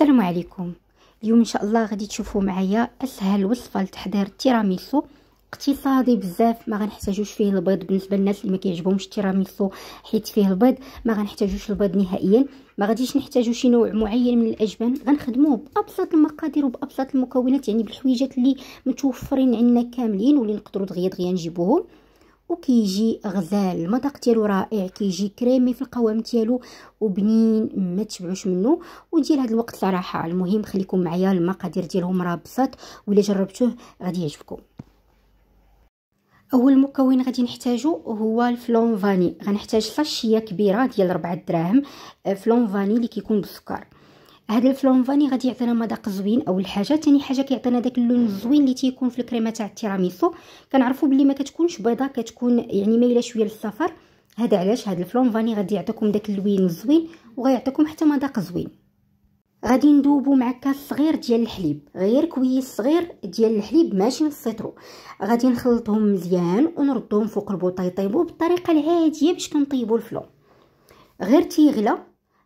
السلام عليكم اليوم ان شاء الله غادي تشوفوا معايا اسهل وصفه لتحضير التيراميسو اقتصادي بزاف ما غنحتاجوش فيه البيض بالنسبه للناس اللي ما كيعجبهمش التيراميسو حيت فيه البيض ما غنحتاجوش البيض نهائيا ما غاديش نحتاجو شي نوع معين من الاجبان غنخدموه بابسط المقادير وبابسط المكونات يعني بالحويجات اللي متوفرين عندنا كاملين واللي نقدروا دغيا دغيا نجيبوهم وكيجي غزال المذاق ديالو رائع كيجي كريمي في القوام ديالو وبنين ما تشبعوش منه ودير هذا الوقت صراحه المهم خليكم معايا المقادير ديالهم راه بساط ولا جربتوه غادي يعجبكم اول مكون غادي نحتاجو هو الفلون فاني غنحتاج صاشيه كبيره ديال 4 دراهم آه، فلون فاني اللي كيكون بالسكر هذا الفلون فاني غادي يعطينا مذاق زوين اول حاجه ثاني حاجه كيعطينا داك اللون الزوين اللي تيكون في الكريمه تاع التيراميسو كنعرفوا بلي ما كتكونش بيضه كتكون يعني مايله شويه للصفر هذا علاش هذا الفلون فاني غادي يعطيكم داك اللون الزوين وغيعطيكم حتى مذاق زوين غادي ندوبو مع كاس صغير ديال الحليب غير كويس صغير ديال الحليب ماشي نصيطرو غادي نخلطهم مزيان ونردهم فوق البوطه يطيبوا بالطريقه العاديه باش كنطيبوا الفلون غير تيغلى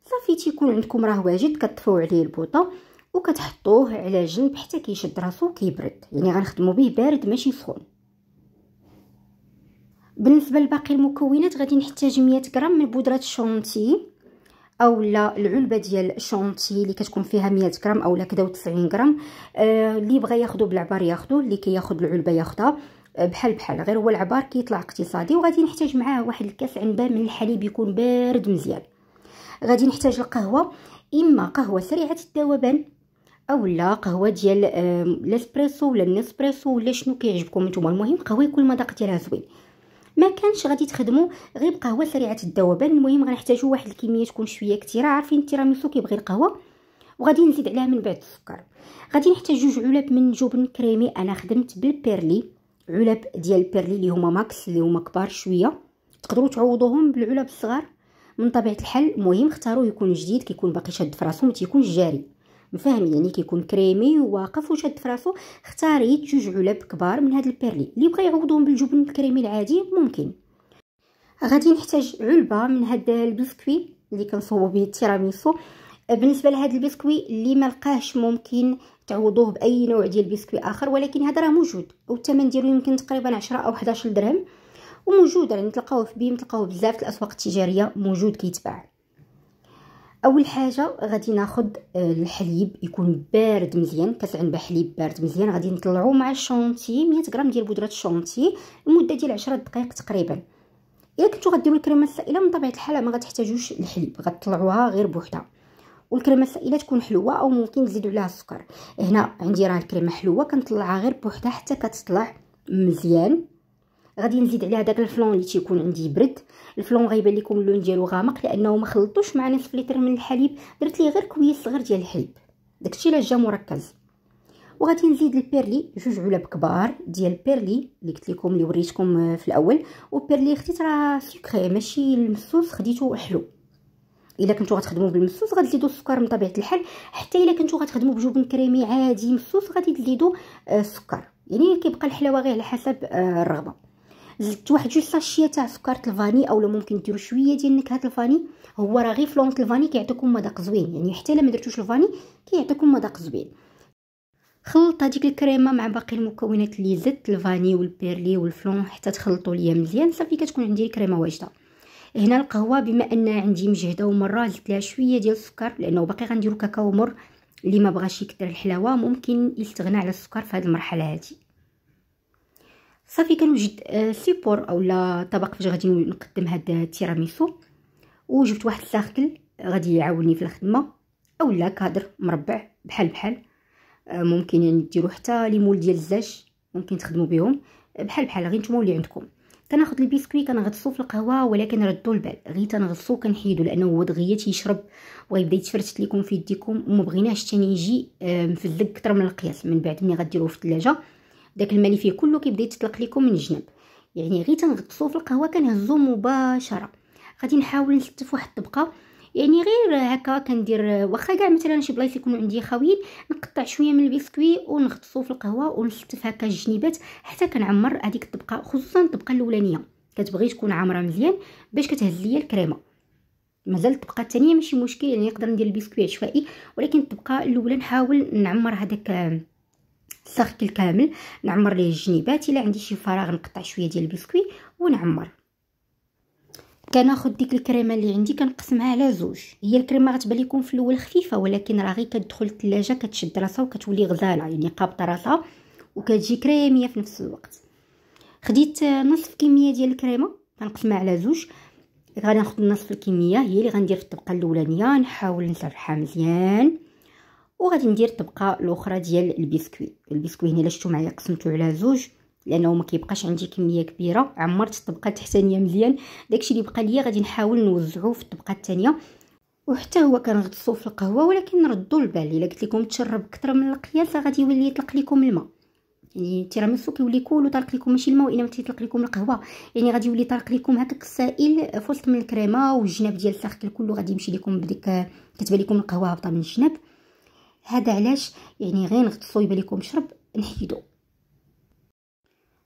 صافي تيكون عندكم راه واجد كطفيو عليه البوطه وكتحطوه على جنب حتى كيشد راسو كيبرد يعني غنخدمو به بارد ماشي سخون بالنسبه لباقي المكونات غادي نحتاج 100 غرام من بودره الشونتي اولا العلبه ديال الشونتي اللي كتكون فيها 100 غرام اولا كدا 90 غرام آه بغى ياخذو بالعبار ياخذو اللي كياخذ كي العلبه ياخذها آه، بحال بحال غير هو العبار كيطلع اقتصادي وغادي نحتاج معاه واحد الكاس عنبه من الحليب يكون بارد مزيان غادي نحتاج القهوه اما قهوه سريعه الذوبان اولا قهوه ديال لاسبريسو ولا النسبريسو ولا شنو كيعجبكم نتوما المهم قهوه يكون المذاق ديالها زوين ما كانش غادي تخدموا غير بقهوه سريعه الذوبان المهم غنحتاجوا واحد الكميه تكون شويه كثيره عارفين التيراميسو كيبغي القهوه وغادي نزيد عليها من بعد السكر غادي نحتاج جوج علب من جبن كريمي انا خدمت بالبيرلي علب ديال البيرلي اللي هما ماكس اللي هما كبار شويه تقدروا تعوضوهم بالعلب الصغار من طبيعه الحال مهم اختاروا يكون جديد كيكون باقي شاد فراسو ما تيكونش جاري مفاهمين يعني كيكون كريمي وواقف وشاد فراسو اختاري جوج علب كبار من هاد البيرلي اللي بغا يعوضوهم بالجبن الكريمي العادي ممكن غادي نحتاج علبه من هاد البسكوي اللي كنصوبو به التيراميسو بالنسبه لهاد البسكوي اللي ما لقاهش ممكن تعوضوه باي نوع ديال بسكوي اخر ولكن هذا راه موجود والثمن ديالو يمكن تقريبا 10 او 11 درهم وموجود راني تلقاوه في بيم تلقاوه بزاف في الاسواق التجاريه موجود كيتباع اول حاجه غادي ناخد آه، الحليب يكون بارد مزيان كاس عنبه حليب بارد مزيان غادي نطلعو مع الشونتي 100 غرام ديال بودره الشونتي المده ديال 10 دقائق تقريبا الا كنتو غديروا الكريمه السائله من طبيعه الحال ما غتحتاجوش الحليب غتطلعوها غير بوحدها والكريمه السائله تكون حلوه او ممكن تزيدوا عليها السكر هنا عندي راه الكريمه حلوه كنطلعها غير بوحدها حتى كتطلع مزيان غادي نزيد عليها داك الفلون اللي تيكون عندي برد الفلون غيبان لكم اللون ديالو غامق لانه ما خلطوش مع نصف لتر من الحليب درت ليه غير كويس صغير ديال الحليب داكشي علاش جا مركز وغادي نزيد البيرلي جوج علب كبار ديال البيرلي اللي قلت لكم اللي وريتكم آه، في الاول وبيرلي خديت راه سكري ماشي المسوس خديته حلو الا كنتو غتخدموا بالمسوس غتزيدوا السكر من طبيعه الحال حتى الا كنتو غتخدموا بجبن كريمي عادي مسوس غادي تزيدوا آه، السكر يعني كيبقى الحلاوه غير على حسب آه، الرغبه زدت واحد جوج ساشيه تاع سكر الفاني اولا ممكن ديروا شويه ديال نكهه الفاني هو راه غير فلونط الفاني كيعطيكم مذاق زوين يعني حتى الا ما درتوش الفاني كيعطيكم مذاق زوين خلط هذيك الكريمه مع باقي المكونات اللي زدت الفاني والبيرلي والفلون حتى تخلطوا ليا مزيان صافي كتكون عندي الكريمه واجده هنا القهوه بما ان عندي مجهده ومره زدت لها شويه ديال السكر لانه باقي غنديروا كاكاو مر اللي ما بغاش يكثر الحلاوه ممكن يستغنى على السكر في هذه المرحله هذه صافي كنوجد آه، سيبور اولا طبق فاش غادي نقدم هاد التيراميسو وجبت واحد الساخكل غادي يعاوني في الخدمه اولا كادر مربع بحال بحال آه، ممكن يعني ديرو حتى ليمول ديال الزاج ممكن تخدموا بهم آه، بحال بحال غير نتوما اللي عندكم كناخذ البسكوي كنغطسو في القهوه ولكن ردوا البال غير تنغطسو كنحيدو لانه هو دغيا تيشرب وغيبدا يتفرتت لكم في يديكم وما بغيناش ثاني يجي مفلق اكثر من القياس من بعد ملي غديروه في الثلاجه داك فيه كله كيبدا يتطلق لكم من الجنب يعني غير تنغطسو في القهوه كنهزو مباشره غادي نحاول نلتف واحد الطبقه يعني غير هكا كندير واخا كاع مثلا شي بلايص يكونوا عندي خاويين نقطع شويه من البسكوي ونغطسو في القهوه ونلتف هكا الجنيبات حتى كنعمر هذيك الطبقه خصوصا الطبقه الاولانيه كتبغي تكون عامره مزيان باش كتهز ليا الكريمه مازال الطبقه الثانيه ماشي مشكل يعني نقدر ندير البسكوي عشوائي ولكن الطبقه الاولى نحاول نعمر هذاك الساغكل كامل نعمر ليه الجنيبات الا عندي شي فراغ نقطع شويه ديال البسكوي ونعمر كناخذ ديك الكريمه اللي عندي كنقسمها على زوج هي الكريمه غتبان لكم في الاول خفيفه ولكن راه غير كتدخل الثلاجه كتشد راسها وكتولي غزاله يعني قابطه راسها وكتجي كريميه في نفس الوقت خديت نصف كميه ديال الكريمه كنقسمها على زوج غادي ناخذ نصف الكميه هي اللي غندير في الطبقه الاولانيه نحاول نسرحها مزيان وغادي ندير الطبقه الاخرى ديال البسكوي البسكوي هنا شفتو معايا قسمته على زوج لانه ما كيبقاش عندي كميه كبيره عمرت الطبقه التحتانيه مزيان داكشي اللي بقى ليا غادي نحاول نوزعه في الطبقه الثانيه وحتى هو كنغطسو في القهوه ولكن ردوا البال الا قلت لكم تشرب اكثر من القياس غادي يولي يطلق لكم الماء يعني التيراميسو كيولي كول وطلق لكم ماشي الماء وانما تيطلق لكم القهوه يعني غادي يولي طلق لكم هكاك السائل في وسط من الكريمه والجناب ديال الساخت كله غادي يمشي لكم بديك كتبان لكم القهوه هابطه من الجناب هذا علاش يعني غير نغطسو يبان لكم شرب نحيدو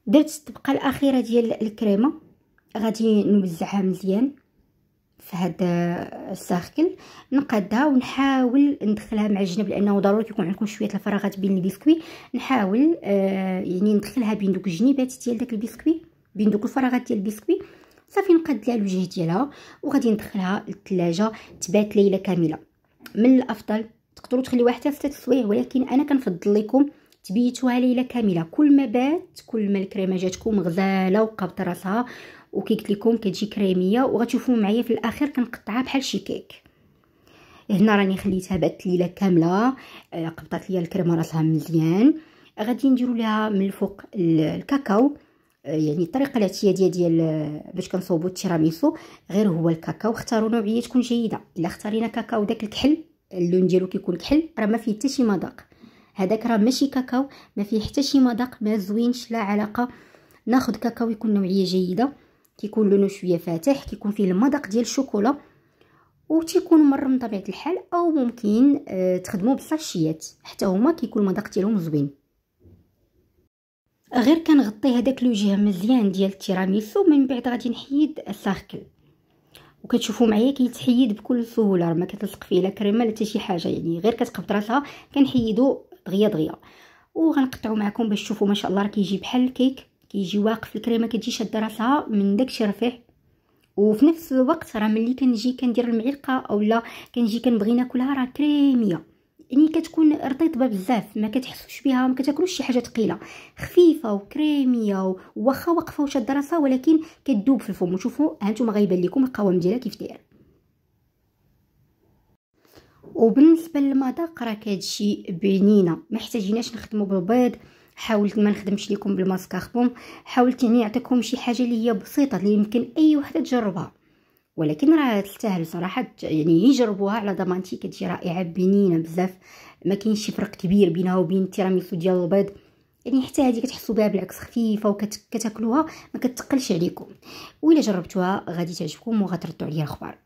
درت الطبقه الاخيره ديال الكريمه غادي نوزعها مزيان في هذا الساخكل نقادها ونحاول ندخلها مع الجنب لانه ضروري كيكون عندكم شويه الفراغات بين البسكوي نحاول آه يعني ندخلها بين دوك الجنيبات ديال داك البسكوي بين دوك الفراغات ديال البسكوي صافي نقاد لها الوجه ديالها وغادي ندخلها للثلاجه تبات ليله كامله من الافضل تقدروا تخليوها حتى لثلاث سوايع ولكن انا كنفضل لكم تبيتوها ليله كامله كل ما بات كل ما الكريمه جاتكم غزاله وقابطه راسها وكي قلت لكم كتجي كريميه وغتشوفوا معايا في الاخر كنقطعها بحال شي كيك هنا راني خليتها بات ليله كامله آه، قبطات ليا الكريمه راسها مزيان غادي نديروا لها من الفوق الكاكاو آه، يعني الطريقه الاعتياديه ديال آه، باش كنصوبوا التيراميسو غير هو الكاكاو اختاروا نوعيه تكون جيده الا اختارينا كاكاو داك الكحل اللون ديالو كيكون كحل راه ما فيه حتى شي مذاق هذاك راه ماشي كاكاو ما فيه حتى شي مذاق ما زوينش لا علاقه ناخذ كاكاو يكون نوعيه جيده كيكون لونه شويه فاتح كيكون فيه المذاق ديال الشوكولا مر من بطبيعه الحال او ممكن آه تخدمو بالساشيات حتى هما كيكون المذاق ديالهم زوين غير كنغطي هذاك الوجه مزيان ديال التيراميسو من بعد غادي نحيد الساركل وكتشوفوا معايا كيتحيد بكل سهوله راه ما كتلصق فيه لا كريمه لا حتى شي حاجه يعني غير كتقبض راسها كنحيدو دغيا دغيا وغنقطعو معكم باش تشوفوا ما شاء الله راه كيجي بحال الكيك كيجي واقف الكريمه كتجي شاده راسها من داكشي رفيع وفي نفس الوقت راه ملي كنجي كندير المعلقه اولا كنجي كنبغي ناكلها راه كريميه يعني كتكون رطيطبه بزاف ما كتحسوش بها ما كتاكلوش شي حاجه ثقيله خفيفه وكريميه واخا واقفه وشاد راسها ولكن كتذوب في الفم وشوفوا هانتوما غيبان لكم القوام ديالها كيف داير وبالنسبه للمذاق راه كتجي بنينه ما احتاجيناش نخدمو بالبيض حاولت ما نخدمش لكم بالماسكاربون حاولت يعني نعطيكم شي حاجه اللي هي بسيطه اللي يمكن اي وحده تجربها ولكن راه تستاهل صراحه يعني يجربوها على ضمانتي كتجي رائعه بنينه بزاف ما كاينش شي فرق كبير بينها وبين التيراميسو ديال البيض يعني حتى هذه كتحسوا بها بالعكس خفيفه وكتاكلوها ما كتقلش عليكم وإلا جربتوها غادي تعجبكم وغتردوا عليا الاخبار